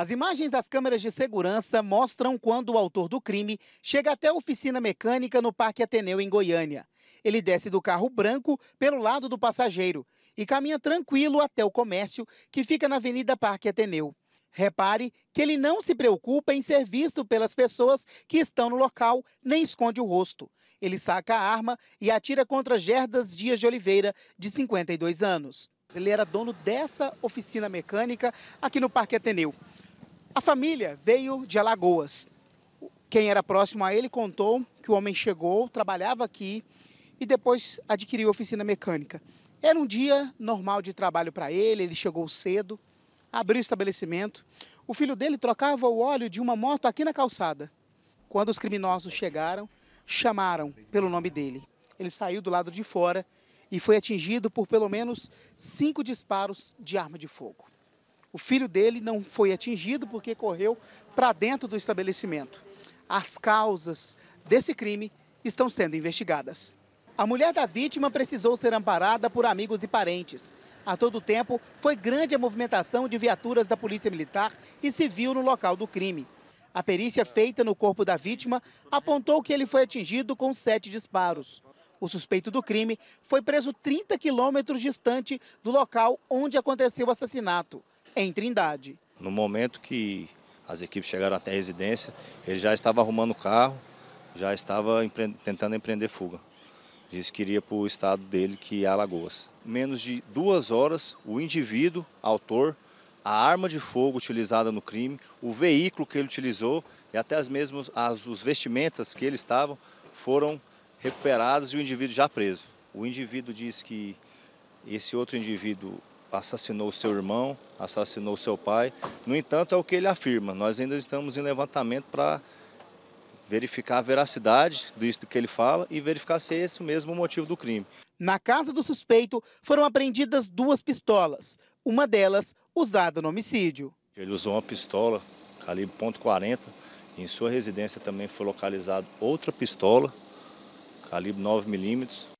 As imagens das câmeras de segurança mostram quando o autor do crime chega até a oficina mecânica no Parque Ateneu, em Goiânia. Ele desce do carro branco pelo lado do passageiro e caminha tranquilo até o comércio, que fica na Avenida Parque Ateneu. Repare que ele não se preocupa em ser visto pelas pessoas que estão no local, nem esconde o rosto. Ele saca a arma e atira contra Gerdas Dias de Oliveira, de 52 anos. Ele era dono dessa oficina mecânica aqui no Parque Ateneu. A família veio de Alagoas. Quem era próximo a ele contou que o homem chegou, trabalhava aqui e depois adquiriu oficina mecânica. Era um dia normal de trabalho para ele, ele chegou cedo, abriu o estabelecimento. O filho dele trocava o óleo de uma moto aqui na calçada. Quando os criminosos chegaram, chamaram pelo nome dele. Ele saiu do lado de fora e foi atingido por pelo menos cinco disparos de arma de fogo. O filho dele não foi atingido porque correu para dentro do estabelecimento. As causas desse crime estão sendo investigadas. A mulher da vítima precisou ser amparada por amigos e parentes. A todo tempo, foi grande a movimentação de viaturas da Polícia Militar e Civil no local do crime. A perícia feita no corpo da vítima apontou que ele foi atingido com sete disparos. O suspeito do crime foi preso 30 quilômetros distante do local onde aconteceu o assassinato em Trindade. No momento que as equipes chegaram até a residência, ele já estava arrumando o carro, já estava empre... tentando empreender fuga. Disse que iria para o estado dele, que é Alagoas. Menos de duas horas, o indivíduo, autor, a arma de fogo utilizada no crime, o veículo que ele utilizou e até as mesmas as, os vestimentas que ele estava foram recuperados e o indivíduo já preso. O indivíduo diz que esse outro indivíduo assassinou seu irmão, assassinou seu pai. No entanto, é o que ele afirma. Nós ainda estamos em levantamento para verificar a veracidade disso que ele fala e verificar se é esse mesmo o motivo do crime. Na casa do suspeito foram apreendidas duas pistolas, uma delas usada no homicídio. Ele usou uma pistola calibre .40. Em sua residência também foi localizado outra pistola calibre 9 milímetros.